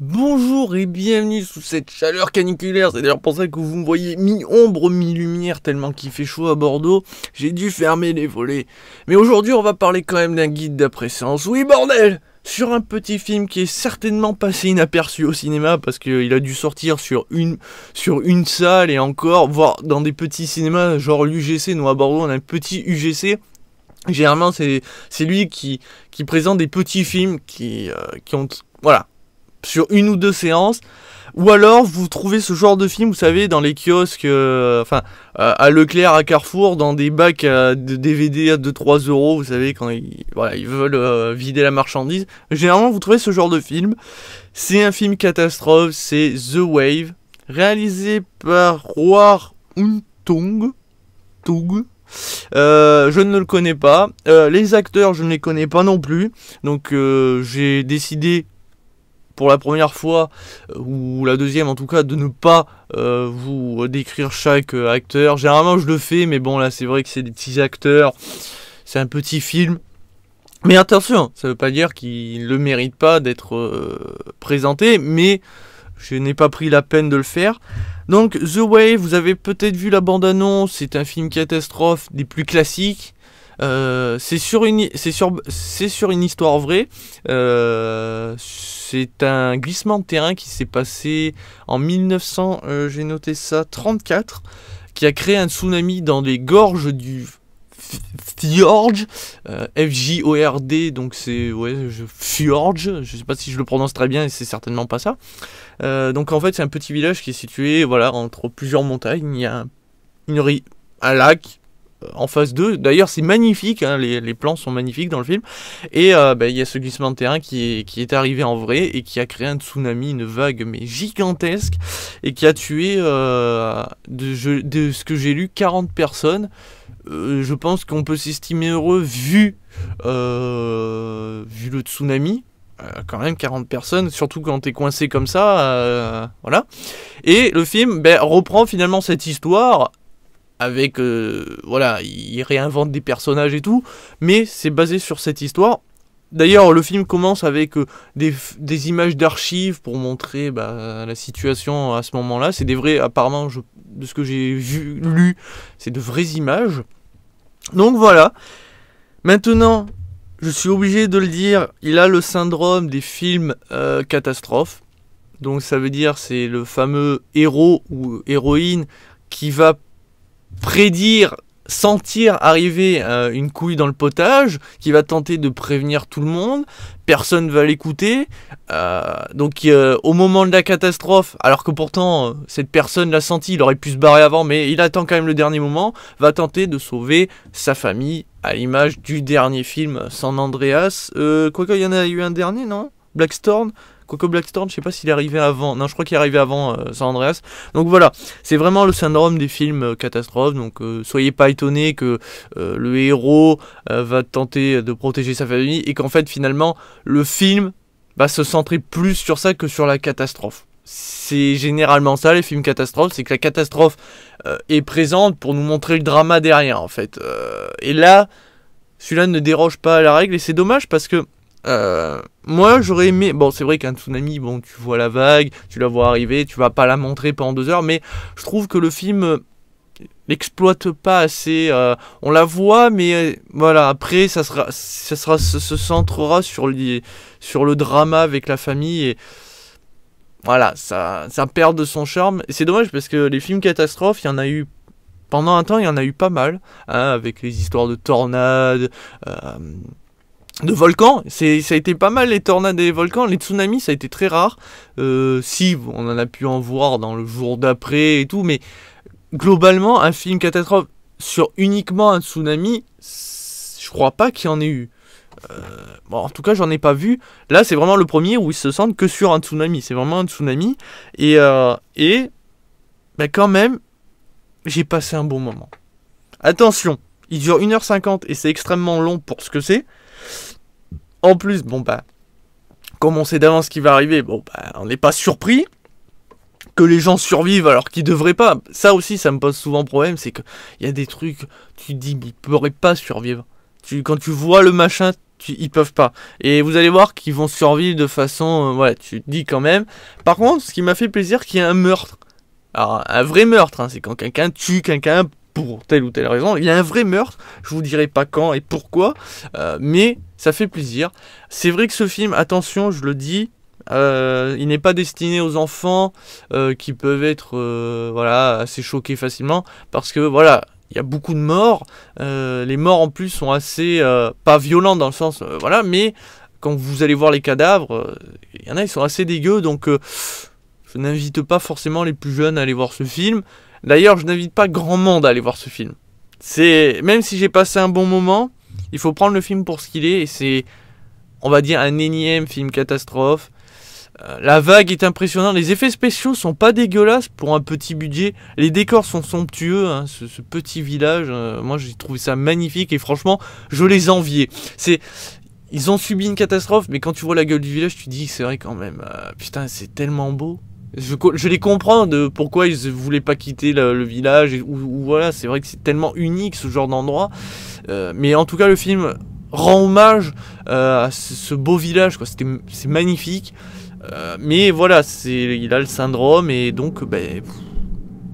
Bonjour et bienvenue sous cette chaleur caniculaire, c'est d'ailleurs pour ça que vous me voyez mi-ombre, mi-lumière, tellement qu'il fait chaud à Bordeaux, j'ai dû fermer les volets. Mais aujourd'hui on va parler quand même d'un guide d'appréciance, oui bordel Sur un petit film qui est certainement passé inaperçu au cinéma, parce qu'il euh, a dû sortir sur une, sur une salle et encore, voire dans des petits cinémas, genre l'UGC, nous à Bordeaux on a un petit UGC, Généralement, c'est lui qui, qui présente des petits films qui, euh, qui ont, voilà, sur une ou deux séances. Ou alors vous trouvez ce genre de film, vous savez, dans les kiosques, euh, enfin euh, à Leclerc, à Carrefour, dans des bacs euh, de DVD à 2 3 euros, vous savez, quand ils, voilà, veulent vider la marchandise. Généralement vous trouvez ce genre de film. C'est un film catastrophe, c'est The Wave, réalisé par Roar Huntung Tung. je ne le connais pas. les acteurs, je ne les connais pas non plus. Donc j'ai décidé pour la première fois, euh, ou la deuxième en tout cas, de ne pas euh, vous décrire chaque euh, acteur. Généralement je le fais, mais bon là c'est vrai que c'est des petits acteurs, c'est un petit film. Mais attention, ça veut pas dire qu'il ne le mérite pas d'être présenté, mais je n'ai pas pris la peine de le faire. Donc The Way, vous avez peut-être vu la bande-annonce, c'est un film catastrophe des plus classiques. Euh, c'est sur une, c'est sur, c'est sur une histoire vraie. Euh, c'est un glissement de terrain qui s'est passé en 1900. Euh, j'ai noté ça 34, qui a créé un tsunami dans les gorges du Fjord, F-J-O-R-D, donc c'est ouais, je, ne je sais pas si je le prononce très bien et c'est certainement pas ça. donc en fait c'est un petit village qui est situé voilà entre plusieurs montagnes, il y a une une, un lac, en phase 2. D'ailleurs, c'est magnifique, hein, les, plans sont magnifiques dans le film. Et euh, ben, il y a ce glissement de terrain qui est, arrivé en vrai et qui a créé un tsunami, une vague mais gigantesque et qui a tué, euh, de, de, ce que j'ai lu, 40 personnes. Euh, je pense qu'on peut s'estimer heureux vu, le tsunami, quand même 40 personnes, surtout quand t'es coincé comme ça, voilà. Et le film ben, reprend finalement cette histoire avec euh, voilà, il réinvente des personnages et tout, mais c'est basé sur cette histoire. D'ailleurs, le film commence avec euh, des, images d'archives pour montrer bah, la situation à ce moment-là. C'est des vrais, apparemment, de ce que j'ai vu, lu, c'est de vraies images. Donc voilà. Maintenant, je suis obligé de le dire, il a le syndrome des films catastrophe. Euh, catastrophes. Donc ça veut dire c'est le fameux héros ou héroïne qui va prédire sentir arriver euh, une couille dans le potage qui va tenter de prévenir tout le monde. Personne ne va l'écouter. Euh, donc euh, au moment de la catastrophe, alors que pourtant cette personne l'a senti, il aurait pu se barrer avant, mais il attend quand même le dernier moment, va tenter de sauver sa famille à l'image du dernier film San Andreas. quoi qu'il y en a eu un dernier, non Blackstorm Coco Blackstorm, je sais pas s'il est arrivé avant. Non, je crois qu'il est arrivé avant euh, San Andreas. Donc voilà, c'est vraiment le syndrome des films catastrophe. Euh, catastrophes. Donc euh, soyez pas étonnés que euh, le héros va tenter de protéger sa famille et qu'en fait finalement le film va se centrer plus sur ça que sur la catastrophe. C'est généralement ça les films catastrophes, c'est que la catastrophe est présente pour nous montrer le drama derrière en fait. et là, celui-là ne déroge pas à la règle et c'est dommage parce que euh, moi, j'aurais aimé. Bon, c'est vrai qu'un tsunami, bon, tu vois la vague, tu la vois arriver, tu vas pas la montrer pendant deux heures, mais je trouve que le film euh, l'exploite pas assez. Euh, on la voit, mais voilà, après, ça sera, ça sera, se centrera sur, sur le drama avec la famille et. Voilà, ça, ça perd de son charme. C'est dommage parce que les films catastrophes, il y en a eu pendant un temps, il y en a eu pas mal, hein, avec les histoires de tornades, euh, de volcans, c'est ça a été pas mal les tornades et les volcans, les tsunamis ça a été très rare. Euh, si on en a pu en voir dans le jour d'après et tout, mais globalement un film catastrophe sur uniquement un tsunami, je crois pas qu'il y en ait eu. Euh, bon, en tout cas, j'en ai pas vu. Là, c'est vraiment le premier où ils se sentent que sur un tsunami. C'est vraiment un tsunami. Et, euh, et bah, quand même, j'ai passé un bon moment. Attention, il dure 1h50 et c'est extrêmement long pour ce que c'est. En plus, bon bah, comme on sait d'avance ce qui va arriver, bon bah, on n'est pas surpris que les gens survivent alors qu'ils devraient pas. Ça aussi, ça me pose souvent problème, c'est il y a des trucs, tu dis, mais ils pourraient pas survivre. Tu, quand tu vois le machin, tu, ils peuvent pas. Et vous allez voir qu'ils vont survivre de façon, euh, voilà, tu dis quand même. Par contre, ce qui m'a fait plaisir, qu'il y a un meurtre. Alors, un vrai meurtre, hein, c'est quand quelqu'un tue quelqu'un pour telle ou telle raison. Il y a un vrai meurtre, je vous dirai pas quand et pourquoi, euh, mais ça fait plaisir. C'est vrai que ce film, attention, je le dis, euh, il n'est pas destiné aux enfants euh, qui peuvent être voilà assez choqués facilement parce que voilà il y a beaucoup de morts. les morts en plus sont assez pas violents dans le sens voilà mais quand vous allez voir les cadavres il y en a ils sont assez dégueux donc je n'invite pas forcément les plus jeunes à aller voir ce film. D'ailleurs, je n'invite pas grand monde à aller voir ce film. C'est même si j'ai passé un bon moment, il faut prendre le film pour ce qu'il est et c'est on va dire un énième film catastrophe. Euh, la vague est impressionnante, les effets spéciaux sont pas dégueulasses pour un petit budget, les décors sont somptueux, hein, ce, petit village, euh, moi j'ai trouvé ça magnifique et franchement je les enviais. C'est, ils ont subi une catastrophe, mais quand tu vois la gueule du village, tu dis c'est vrai quand même, euh, putain c'est tellement beau. Je, les comprends de pourquoi ils voulaient pas quitter le, village. Ou voilà, c'est vrai que c'est tellement unique ce genre d'endroit. Euh, mais en tout cas, le film rend hommage euh, à ce, beau village. C'est magnifique. Euh, mais voilà, il a le syndrome et donc, ben,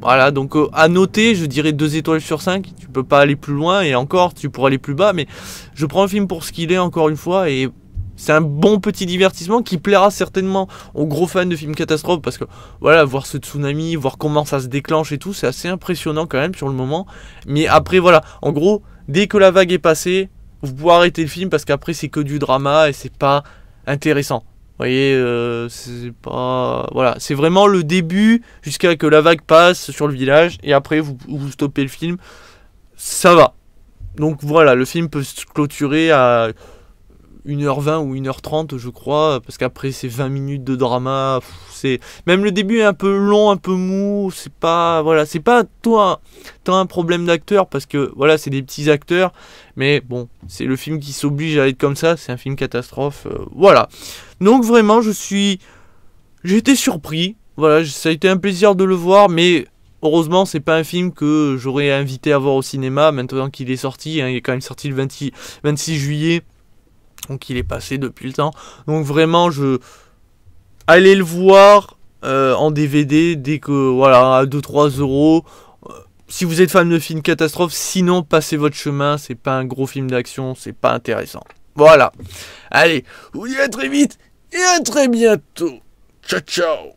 voilà. Donc à noter, je dirais 2 étoiles sur 5 Tu peux pas aller plus loin et encore, tu pourras aller plus bas. Mais je prends le film pour ce qu'il est encore une fois et c'est un bon petit divertissement qui plaira certainement aux gros fans de films catastrophes parce que voilà, voir ce tsunami, voir comment ça se déclenche et tout, c'est assez impressionnant quand même sur le moment. Mais après voilà, en gros, dès que la vague est passée, vous pouvez arrêter le film parce qu'après c'est que du drama et c'est pas intéressant. Vous voyez, euh, c'est pas. Voilà, c'est vraiment le début jusqu'à que la vague passe sur le village et après vous, vous stoppez le film. Ça va. Donc voilà, le film peut se clôturer à 1h20 ou 1h30 je crois parce qu'après c'est 20 minutes de drama c'est même le début est un peu long un peu mou c'est pas voilà c'est pas toi tant un problème d'acteur parce que voilà c'est des petits acteurs mais bon c'est le film qui s'oblige à être comme ça c'est un film catastrophe euh, voilà donc vraiment je suis j'ai été surpris voilà ça a été un plaisir de le voir mais Heureusement, c'est pas un film que j'aurais invité à voir au cinéma maintenant qu'il est sorti. Hein, il est quand même sorti le 26 juillet. Donc il est passé depuis le temps. Donc vraiment, je allez le voir euh, en DVD dès que voilà à 2-3 euros. Euh, si vous êtes fan de films catastrophe, sinon passez votre chemin. C'est pas un gros film d'action, c'est pas intéressant. Voilà. Allez, vous oui à très vite et à très bientôt. Ciao ciao.